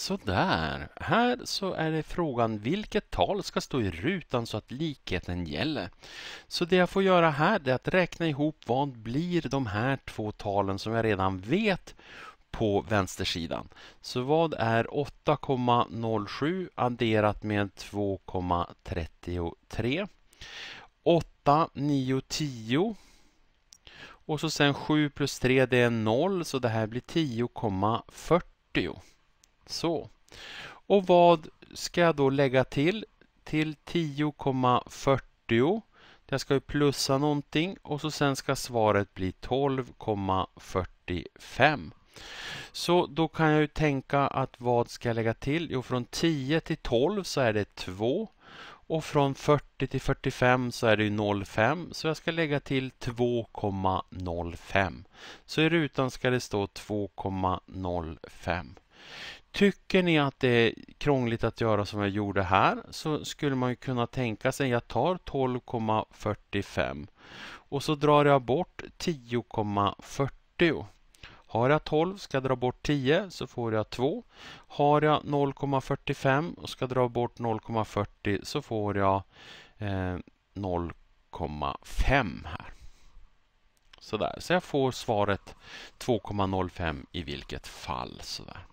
Sådär, här så är det frågan vilket tal ska stå i rutan så att likheten gäller. Så det jag får göra här är att räkna ihop vad blir de här två talen som jag redan vet på vänstersidan. Så vad är 8,07 adderat med 2,33? 8, 9, 10 och så sen 7 plus 3 det är 0 så det här blir 10,40. Så. Och vad ska jag då lägga till? Till 10,40. Jag ska ju plussa någonting och så sen ska svaret bli 12,45. Så då kan jag ju tänka att vad ska jag lägga till? Jo, från 10 till 12 så är det 2 och från 40 till 45 så är det 0,5 så jag ska lägga till 2,05. Så i rutan ska det stå 2,05. Tycker ni att det är krångligt att göra som jag gjorde här så skulle man kunna tänka sig att jag tar 12,45 och så drar jag bort 10,40. Har jag 12 ska jag dra bort 10 så får jag 2. Har jag 0,45 och ska dra bort 0,40 så får jag eh, 0,5 här. Sådär. Så jag får svaret 2,05 i vilket fall. Sådär.